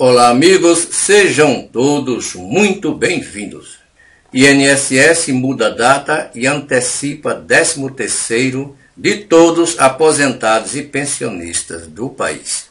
Olá, amigos, sejam todos muito bem-vindos. INSS muda a data e antecipa 13º de todos aposentados e pensionistas do país.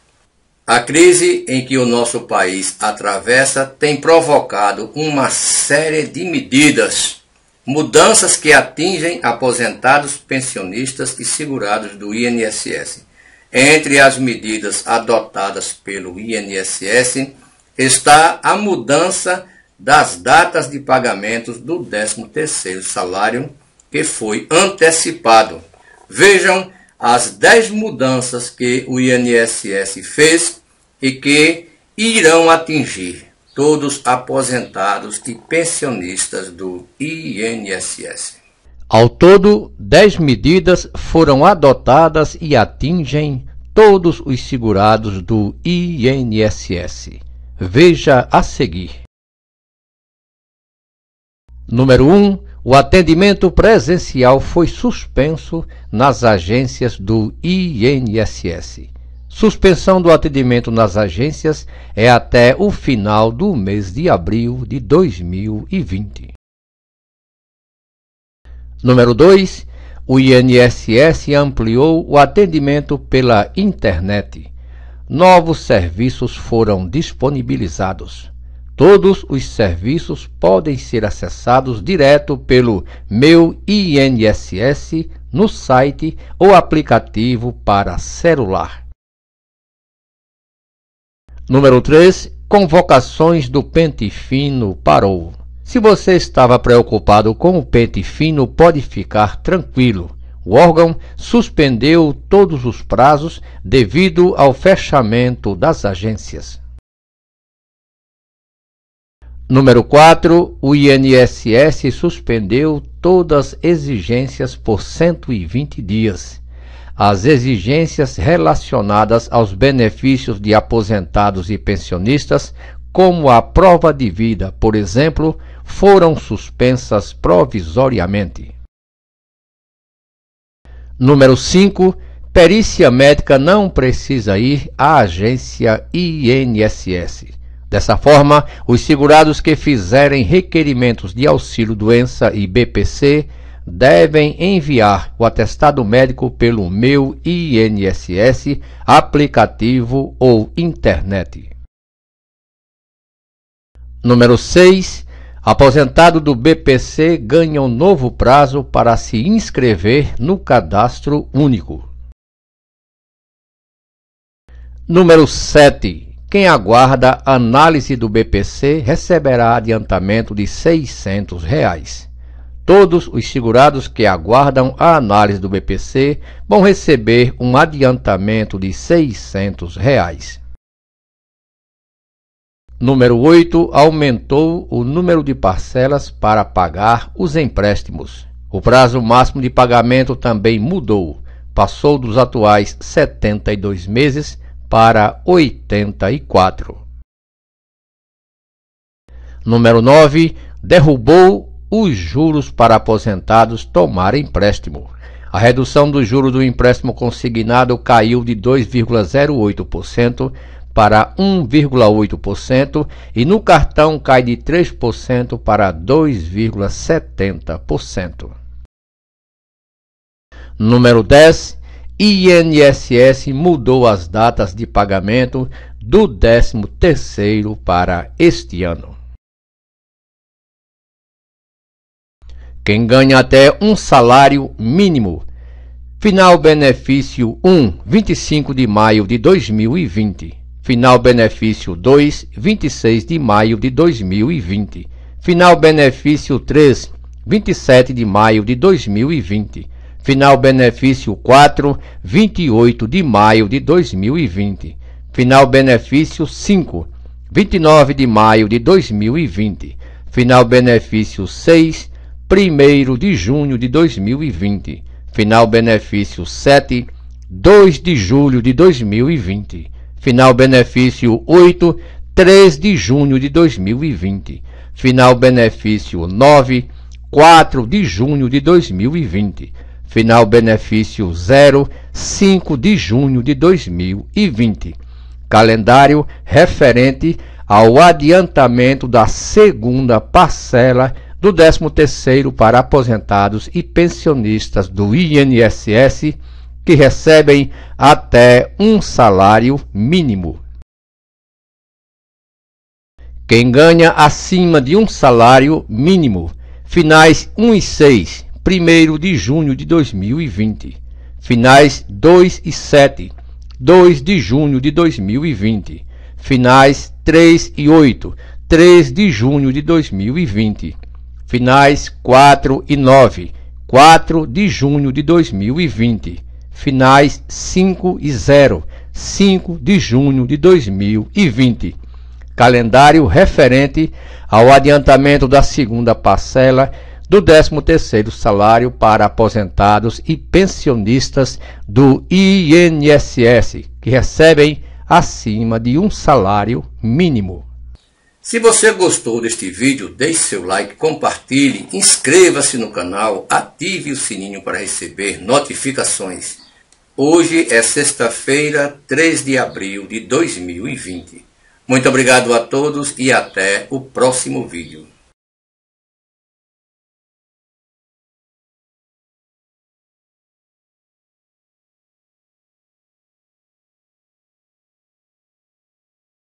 A crise em que o nosso país atravessa tem provocado uma série de medidas, mudanças que atingem aposentados, pensionistas e segurados do INSS. Entre as medidas adotadas pelo INSS está a mudança das datas de pagamentos do 13º salário que foi antecipado. Vejam as 10 mudanças que o INSS fez e que irão atingir todos aposentados e pensionistas do INSS. Ao todo, dez medidas foram adotadas e atingem todos os segurados do INSS. Veja a seguir. Número 1. Um, o atendimento presencial foi suspenso nas agências do INSS. Suspensão do atendimento nas agências é até o final do mês de abril de 2020. Número 2. O INSS ampliou o atendimento pela internet. Novos serviços foram disponibilizados. Todos os serviços podem ser acessados direto pelo Meu INSS no site ou aplicativo para celular. Número 3. Convocações do Pente Fino parou. Se você estava preocupado com o pente fino, pode ficar tranquilo. O órgão suspendeu todos os prazos devido ao fechamento das agências. Número 4. O INSS suspendeu todas as exigências por 120 dias. As exigências relacionadas aos benefícios de aposentados e pensionistas, como a prova de vida, por exemplo, foram suspensas provisoriamente. Número 5. Perícia médica não precisa ir à agência INSS. Dessa forma, os segurados que fizerem requerimentos de auxílio doença e BPC devem enviar o atestado médico pelo meu INSS, aplicativo ou internet. Número 6. Aposentado do BPC ganha um novo prazo para se inscrever no cadastro único. Número 7. Quem aguarda análise do BPC receberá adiantamento de R$ 600. Reais. Todos os segurados que aguardam a análise do BPC vão receber um adiantamento de R$ 600. Reais. Número 8. Aumentou o número de parcelas para pagar os empréstimos. O prazo máximo de pagamento também mudou. Passou dos atuais 72 meses para 84. Número 9. Derrubou os juros para aposentados tomar empréstimo. A redução do juro do empréstimo consignado caiu de 2,08% para 1,8% e no cartão cai de 3% para 2,70%. Número 10. INSS mudou as datas de pagamento do 13º para este ano. Quem ganha até um salário mínimo. Final benefício 1, 25 de maio de 2020. Final benefício 2, 26 de maio de 2020. Final benefício 3, 27 de maio de 2020. Final benefício 4, 28 de maio de 2020. Final benefício 5, 29 de maio de 2020. Final benefício 6, 1 de junho de 2020. Final benefício 7, 2 de julho de 2020. Final benefício 8, 3 de junho de 2020. Final benefício 9, 4 de junho de 2020. Final benefício 0, 5 de junho de 2020. Calendário referente ao adiantamento da segunda parcela do 13º para aposentados e pensionistas do INSS que recebem até um salário mínimo. Quem ganha acima de um salário mínimo. Finais 1 e 6, 1 de junho de 2020. Finais 2 e 7, 2 de junho de 2020. Finais 3 e 8, 3 de junho de 2020. Finais 4 e 9, 4 de junho de 2020 finais 5 e 0, 5 de junho de 2020. Calendário referente ao adiantamento da segunda parcela do 13º salário para aposentados e pensionistas do INSS, que recebem acima de um salário mínimo. Se você gostou deste vídeo, deixe seu like, compartilhe, inscreva-se no canal, ative o sininho para receber notificações. Hoje é sexta-feira, 3 de abril de 2020. Muito obrigado a todos e até o próximo vídeo.